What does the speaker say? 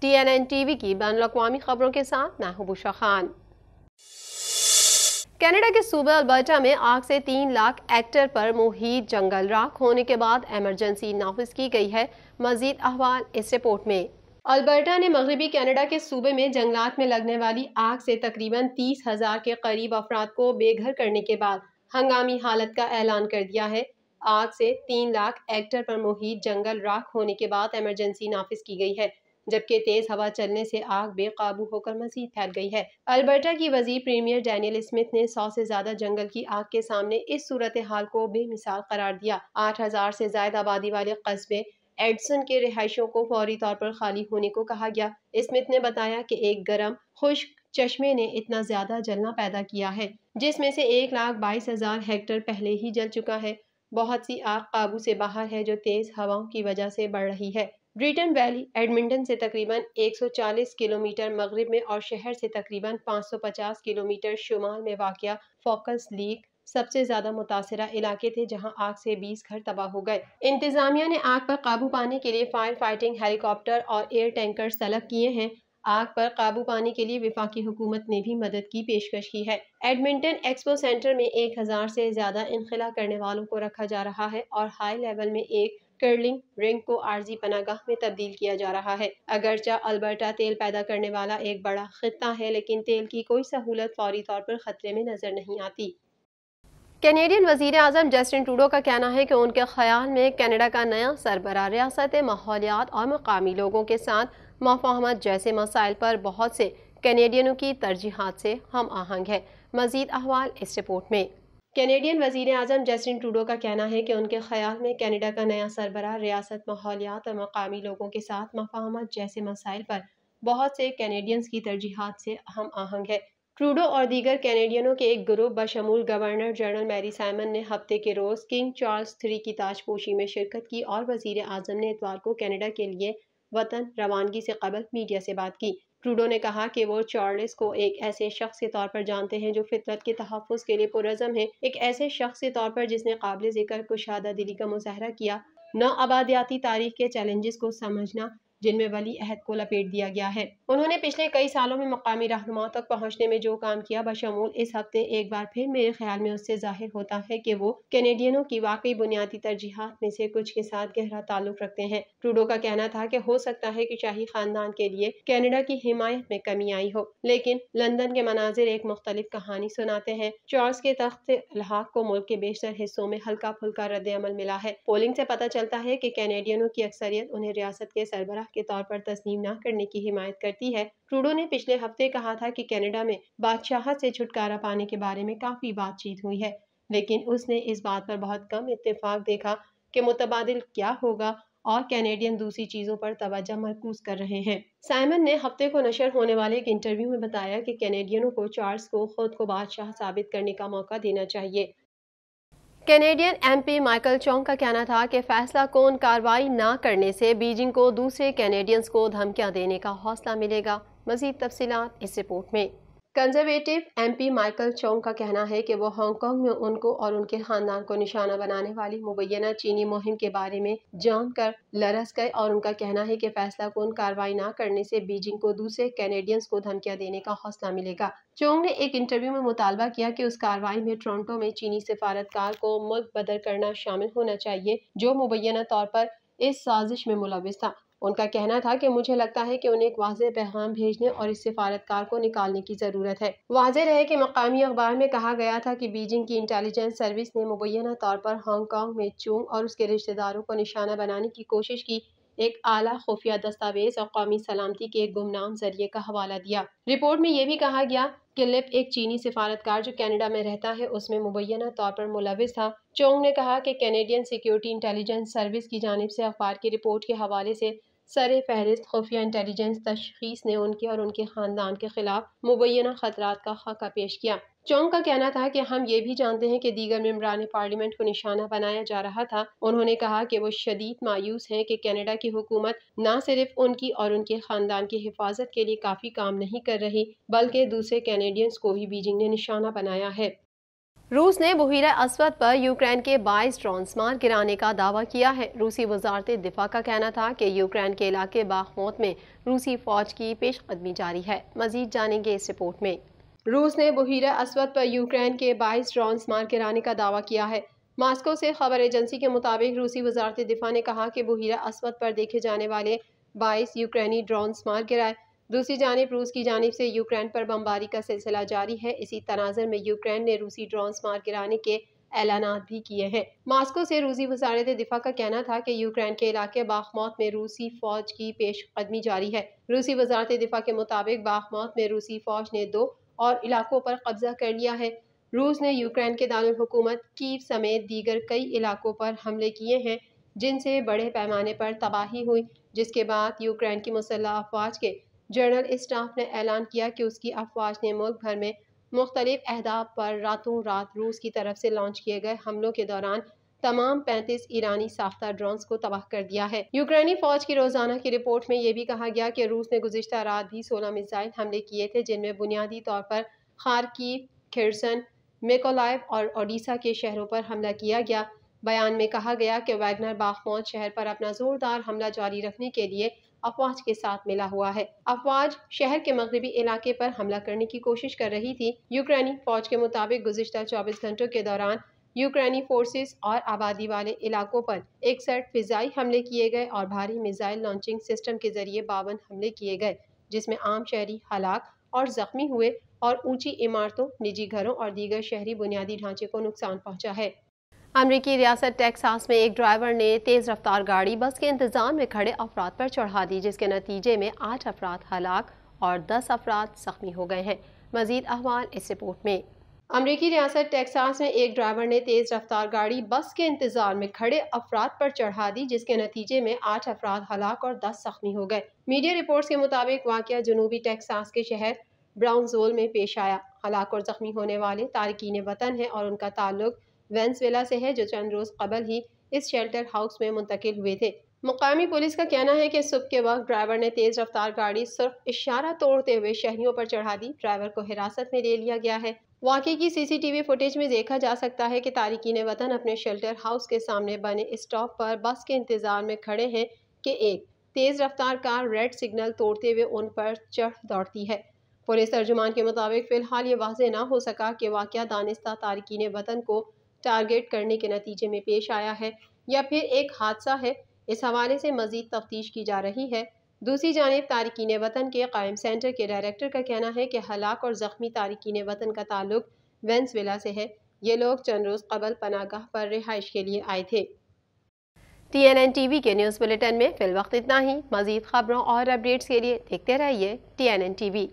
T N N T V की बैन अवी खबरों के साथ मैं हबूशा खान कनाडा के सूबे अल्बर्टा में आग से तीन लाख एक्टर पर मुहित जंगल राख होने के बाद एमरजेंसी नाफिज की गई है मजीद अहवाल इस रिपोर्ट में अल्बर्टा ने मगरबी कनाडा के सूबे में जंगलात में लगने वाली आग से तकरीबन तीस हज़ार के करीब अफराद को बेघर करने के बाद हंगामी हालत का ऐलान कर दिया है आग से तीन लाख एक्टर पर मुहित जंगल राख होने के बाद एमरजेंसी नाफिज की गई है जबकि तेज़ हवा चलने से आग बेकाबू होकर मजीद फैल गई है अल्बर्टा की वजीर प्रीमियर डैनियल स्मिथ ने सौ से ज्यादा जंगल की आग के सामने इस सूरत हाल को बेमिसाल करार दिया आठ हजार से ज्यादा आबादी वाले कस्बे एडसन के रिहायशों को फौरी तौर पर खाली होने को कहा गया स्मिथ ने बताया कि एक गर्म खुश्क चश्मे ने इतना ज्यादा जलना पैदा किया है जिसमें से एक लाख बाईस हजार हेक्टर पहले ही जल चुका है बहुत सी आग काबू से बाहर है जो तेज हवाओं की वजह से बढ़ रही है ब्रिटन वैली एडमिंटन से तकरीबन 140 किलोमीटर मगरब में और शहर से तकरीबन 550 किलोमीटर शुमाल में वाक़ फोकस लीग सबसे ज्यादा मुतासरा इलाके थे जहां आग से 20 घर तबाह हो गए इंतजामिया ने आग पर काबू पाने के लिए फायर फाइटिंग हेलीकॉप्टर और एयर टैंकर तलब किए हैं आग पर काबू पाने के लिए विफाकी हुकूमत ने भी मदद की पेशकश की है एडमिंटन एक्सपो सेंटर में एक हजार से ज्यादा इनखला करने वालों को रखा जा रहा है और हाई लेवल में एक कर्लिंग रिंग को आर्जी पनागाह में तब्दील किया जा रहा है अगरचा अल्बर्टा तेल पैदा करने वाला एक बड़ा खत्ता है लेकिन तेल की कोई सहूलत फौरी तौर पर खतरे में नजर नहीं आती कैनेडियन वजीर अजम जस्टिन टूडो का कहना है कि उनके ख्याल में कनाडा का नया सरबरा रियासत माहौलियात और मकामी लोगों के साथ मफाहमत जैसे मसाइल पर बहुत से कैनेडियनों की तरजीहत से हम आहंग है मजीद अहवाल इस रिपोर्ट में कैनेडियन वजीर अजम जस्टिन ट्रूडो का कहना है कि उनके ख्याल में कैनेडा का नया सरबराह रियासत माहौलियात और मकामी लोगों के साथ मफाहमत जैसे मसाइल पर बहुत से कैनेडियंस की तरजीहत से हम आहंग है ट्रूडो और दीगर कैनेडियनों के एक ग्रुप बशमूल गवर्नर जनरल मैरी साइमन ने हफ्ते के रोज़ किंग चार्ल्स थ्री की ताजपोशी में शिरकत की और वजीर अजम ने इतवार को कैनेडा के लिए वतन रवानगी से कबल मीडिया से बात की ट्रूडो ने कहा कि वो चार्ल्स को एक ऐसे शख्स के तौर पर जानते हैं जो फितरत के तहफ़ के लिए पुरज़म है एक ऐसे शख्स के तौर पर जिसने काबिल ज़िक्र कुशादा दिली का मुजाहरा किया न आबादियाती तारीख के चैलेंजेस को समझना जिनमें वली अहद को लपेट दिया गया है उन्होंने पिछले कई सालों में मकामी रहनुमाओं तक पहुँचने में जो काम किया बशमूल इस हफ्ते एक बार फिर मेरे ख्याल में उससे जाहिर होता है कि वो कैनेडियनों की वाकई बुनियादी तरजीहत में से कुछ के साथ गहरा ताल्लुक रखते हैं ट्रूडो का कहना था कि हो सकता है कि शाही खानदान के लिए कैनेडा की हिमायत में कमी आई हो लेकिन लंदन के मनाजिर एक मुख्तलिफ कहानी सुनाते हैं चार्ल्स के तख्त अलहाक को मुल्क के बेशतर हिस्सों में हल्का फुल्का रद्द अमल मिला है पोलिंग से पता चलता है कि कैनेडियनों की अक्सरियत उन्हें रियासत के सरबराह सरबराह के तौर पर तस्लीम न करने की हिमायत करती है ट्रूडो ने पिछले हफ्ते कहा था कि कनाडा में बादशाह से छुटकारा पाने के बारे में काफ़ी बातचीत हुई है लेकिन उसने इस बात पर बहुत कम इतफाक देखा कि मुतबादल क्या होगा और कैनेडियन दूसरी चीज़ों पर तोज्जा मरकूज कर रहे हैं साइमन ने हफ्ते को नशर होने वाले एक इंटरव्यू में बताया कि कैनेडियनों को चार्ल्स को खुद को बादशाह साबित करने का मौका देना चाहिए कैनेडियन एमपी माइकल चोंग का कहना था कि फैसला कौन कार्रवाई ना करने से बीजिंग को दूसरे कैनेडियंस को धमकियां देने का हौसला मिलेगा मजीद तफसीत इस रिपोर्ट में कंजर्वेटिव एमपी माइकल चोंग का कहना है कि वो हांगकांग में उनको और उनके खानदान को निशाना बनाने वाली मुबैना चीनी मुहिम के बारे में जानकर लरस गए और उनका कहना है कि फैसला कौन कार्रवाई न करने से बीजिंग को दूसरे कैनेडियंस को धमकियां देने का हौसला मिलेगा चोंग ने एक इंटरव्यू में मुतालबा किया कि उस कार्रवाई में टोरंटो में चीनी सिफारतकार को मुल्क बदर करना शामिल होना चाहिए जो मुबैना तौर पर इस साजिश में मुलविस था उनका कहना था कि मुझे लगता है कि उन्हें एक वाज पैगाम भेजने और इस सिफारतकार को निकालने की ज़रूरत है वाज रहे कि मकामी अखबार में कहा गया था कि बीजिंग की इंटेलिजेंस सर्विस ने मुबैना तौर पर हांगकॉन्ग में चूंग और उसके रिश्तेदारों को निशाना बनाने की कोशिश की एक आला खुफिया दस्तावेज और कौमी सलामती के एक गुमनाम जरिए का हवाला दिया रिपोर्ट में यह भी कहा गया कि लिप एक चीनी सिफारतकार जो कनाडा में रहता है उसमें मुबैना तौर पर मुलविस था चोंग ने कहा कि कैनेडियन सिक्योरिटी इंटेलिजेंस सर्विस की जानब से अखबार की रिपोर्ट के हवाले से सर फहरिस्त खुफिया इंटेलिजेंस तशखीस ने उनके और उनके ख़ानदान के ख़िलाफ मुबैना ख़तरा का खाका पेश किया चौंग का कहना था कि हम ये भी जानते हैं कि दीगर मम्बरान पार्लियामेंट को निशाना बनाया जा रहा था उन्होंने कहा कि वो शदीद मायूस हैं कि कनाडा की हुकूमत न सिर्फ उनकी और उनके ख़ानदान की हिफाजत के लिए काफ़ी काम नहीं कर रही बल्कि दूसरे कैनेडियंस को भी बीजिंग ने निशाना बनाया है रूस ने बहिरा असवद पर यूक्रेन के 22 मार गिराने का दावा किया है रूसी वजारत दिफा का कहना था कि यूक्रेन के इलाके बाखमौत में रूसी फौज की पेश कदमी जारी है मजीद जानेंगे इस रिपोर्ट में रूस ने बहिरा असवद पर यूक्रेन के 22 मार गिराने का दावा किया है मास्को से खबर एजेंसी के मुताबिक रूसी वजारत दिफा ने कहा कि बहिरा असवद पर देखे जाने वाले बाईस यूक्रेनी ड्रोन मार गिराए दूसरी जानब रूस की जानब से यूक्रेन पर बमबारी का सिलसिला जारी है इसी तनाजर में यूक्रेन ने रूसी ड्रोन्स मार गिराने के ऐलान भी किए हैं मास्को से रूसी वजारत दिफा का कहना था कि यूक्रेन के इलाके बाखमौत में रूसी फौज की पेश कदमी जारी है रूसी वजारत दिफा के मुताबिक बाखमौत में रूसी फौज ने दो और इलाकों पर कब्जा कर लिया है रूस ने यूक्रेन के दारकूमत कीव समेत दीगर कई इलाकों पर हमले किए हैं जिनसे बड़े पैमाने पर तबाही हुई जिसके बाद यूक्रेन की मुसल्ह अफवाज के जनरल स्टाफ ने ऐलान किया कि उसकी अफवाज ने मुल्क भर में मुख्तलिफ अहदाब पर रातों रात रूस की तरफ से लॉन्च किए गए हमलों के दौरान तमाम 35 ईरानी साख्ता ड्रोन्स को तबाह कर दिया है यूक्रेनी फौज की रोजाना की रिपोर्ट में यह भी कहा गया कि रूस ने गुजशत रात भी सोलह मिसाइल हमले किए थे जिनमें बुनियादी तौर पर खारकी खिरसन मेकोलाइव और ओडिशा के शहरों पर हमला किया गया बयान में कहा गया कि वैगनर बाखमौत शहर पर अपना जोरदार हमला जारी रखने के लिए अफवाज के साथ मिला हुआ है अफवाज शहर के मगरबी इलाके पर हमला करने की कोशिश कर रही थी यूक्रेनी फौज के मुताबिक गुजशत चौबीस घंटों के दौरान यूक्रेनी फोर्सेस और आबादी वाले इलाकों पर इकसठ फिजाई हमले किए गए और भारी मिसाइल लॉन्चिंग सिस्टम के जरिए बावन हमले किए गए जिसमें आम शहरी हलाक और जख्मी हुए और ऊंची इमारतों निजी घरों और दीगर शहरी बुनियादी ढांचे को नुकसान पहुंचा है अमरीकी रियासत टेक्सास में एक ड्राइवर ने तेज़ रफ्तार गाड़ी बस के इंतज़ाम में खड़े अफराद पर चढ़ा दी जिसके नतीजे में आठ अफराद हलाक और दस अफराद जख्मी हो गए हैं मजीद अहवाल इस रिपोर्ट में अमरीकी रियासत टेक्सास में एक ड्राइवर ने तेज़ रफ्तार गाड़ी बस के इंतज़ार में खड़े अफराद पर चढ़ा दी जिसके नतीजे में आठ अफराद हलाक और दस जख्मी हो गए मीडिया रिपोर्ट्स के मुताबिक वाक़ जनूबी टेक्सास के शहर ब्राउन जोल में पेश आया हलाक और ज़ख्मी होने वाले तारकिन वतन हैं और उनका ताल्लुक़ वेंसवेला से है जो चंद रोज़ कबल ही इस शेल्टर हाउस में मुंतकिल हुए थे मुकामी पुलिस का कहना है कि सुबह के वक्त ड्राइवर ने तेज़ रफ्तार गाड़ी सिर्फ इशारा तोड़ते हुए शहरियों पर चढ़ा दी ड्राइवर को हिरासत में ले लिया गया है वाकई की सीसीटीवी फुटेज में देखा जा सकता है कि तारकिन वतन अपने शेल्टर हाउस के सामने बने स्टॉप पर बस के इंतज़ार में खड़े हैं कि एक तेज़ रफ्तार कार रेड सिग्नल तोड़ते हुए उन पर चढ़ दौड़ती है पुलिस तर्जुमान के मुताबिक फ़िलहाल ये वाजे ना हो सका कि वाक़ दानिस्ता तारकिन वतन को टारगेट करने के नतीजे में पेश आया है या फिर एक हादसा है इस हवाले से मजीद तफ्तीश की जा रही है दूसरी जानब तारकिन वतन के कायम सेंटर के डायरेक्टर का कहना है कि हलाक और ज़ख्मी तारकिन वतन का ताल्लुक वेंसविला से है ये लोग चंद रोज़ कबल पनागाह पर रिहाइश के लिए आए थे T N N T V के न्यूज़ बुलेटिन में फिल वक्त इतना ही मज़ीद खबरों और अपडेट्स के लिए देखते रहिए T N N T we